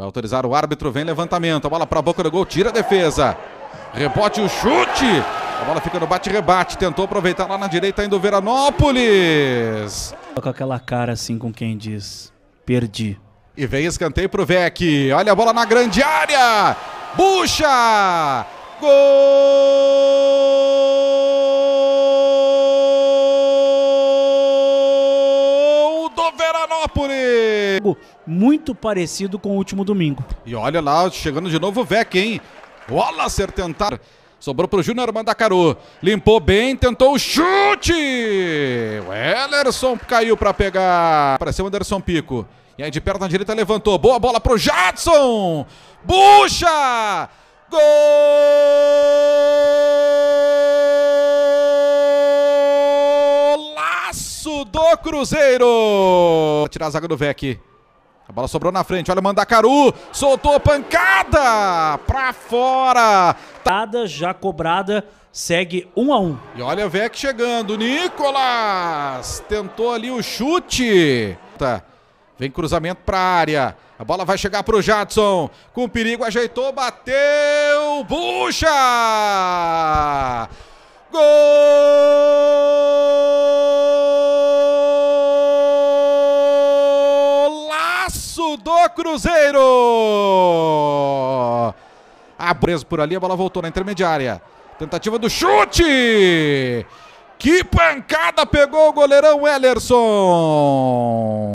Vai autorizar o árbitro, vem levantamento. A bola para a boca do gol, tira a defesa. Rebote o chute. A bola fica no bate-rebate. Tentou aproveitar lá na direita, indo Veranópolis. Com aquela cara assim com quem diz: perdi. E vem escanteio pro Vec. Olha a bola na grande área. Bucha! Gol! Veranópolis. Muito parecido com o último domingo. E olha lá, chegando de novo o Vec, hein? ser tentar. Sobrou para o Júnior Mandacaru. Limpou bem, tentou o chute. O Ellerson caiu para pegar. Apareceu o Anderson Pico. E aí de perto na direita levantou. Boa bola para o Jadson. Bucha! Gol! do Cruzeiro. Tirar a zaga do Vec. A bola sobrou na frente, olha o Mandacaru, soltou a pancada para fora. tada Já cobrada, segue um a um. E olha o Vec chegando, Nicolas tentou ali o chute. Tá. Vem cruzamento para a área. A bola vai chegar para o Jadson. Com perigo, ajeitou, bateu. Bucha! Gol! do Cruzeiro! Abreso ah, por ali, a bola voltou na intermediária. Tentativa do chute! Que pancada pegou o goleirão Ellerson!